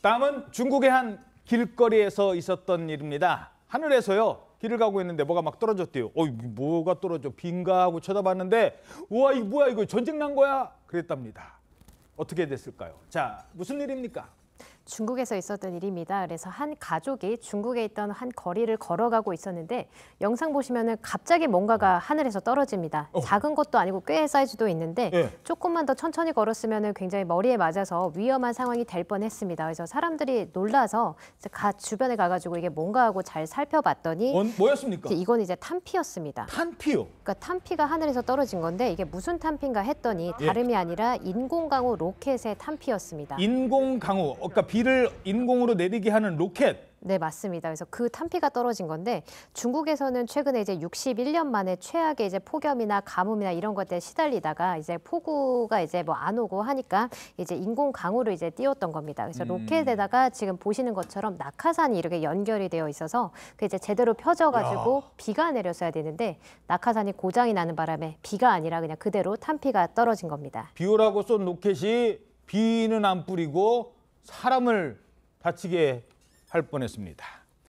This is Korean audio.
다음은 중국의 한 길거리에서 있었던 일입니다. 하늘에서요. 길을 가고 있는데 뭐가 막 떨어졌대요. 어이 뭐가 떨어져? 빙가 하고 쳐다봤는데 우와 이거 뭐야 이거 전쟁 난 거야? 그랬답니다. 어떻게 됐을까요? 자 무슨 일입니까? 중국에서 있었던 일입니다. 그래서 한 가족이 중국에 있던 한 거리를 걸어가고 있었는데 영상 보시면은 갑자기 뭔가가 하늘에서 떨어집니다. 어. 작은 것도 아니고 꽤 사이즈도 있는데 예. 조금만 더 천천히 걸었으면은 굉장히 머리에 맞아서 위험한 상황이 될 뻔했습니다. 그래서 사람들이 놀라서 가, 주변에 가가지고 이게 뭔가 하고 잘 살펴봤더니 원, 뭐였습니까? 이건 이제 탄피였습니다. 탄피요? 그러니까 탄피가 하늘에서 떨어진 건데 이게 무슨 탄피인가 했더니 예. 다름이 예. 아니라 인공강우 로켓의 탄피였습니다. 인공강우, 어, 그러니까 비를 인공으로 내리게 하는 로켓 네, 맞습니다. 그래서 그 탄피가 떨어진 건데 중국에서는 최근에 이제 61년 만에 최악의 이제 폭염이나 가뭄이나 이런 것들에 시달리다가 이제 폭우가 이제 뭐 안 오고 하니까 이제 인공 강우를 이제 띄웠던 겁니다. 그래서 음. 로켓에다가 지금 보시는 것처럼 낙하산이 이렇게 연결이 되어 있어서 그 이제 제대로 펴져가지고 비가 내렸어야 되는데 낙하산이 고장이 나는 바람에 비가 아니라 그냥 그대로 탄피가 떨어진 겁니다. 비오라고 쏜 로켓이 비는 안 뿌리고 사람을 다치게 할 뻔했습니다.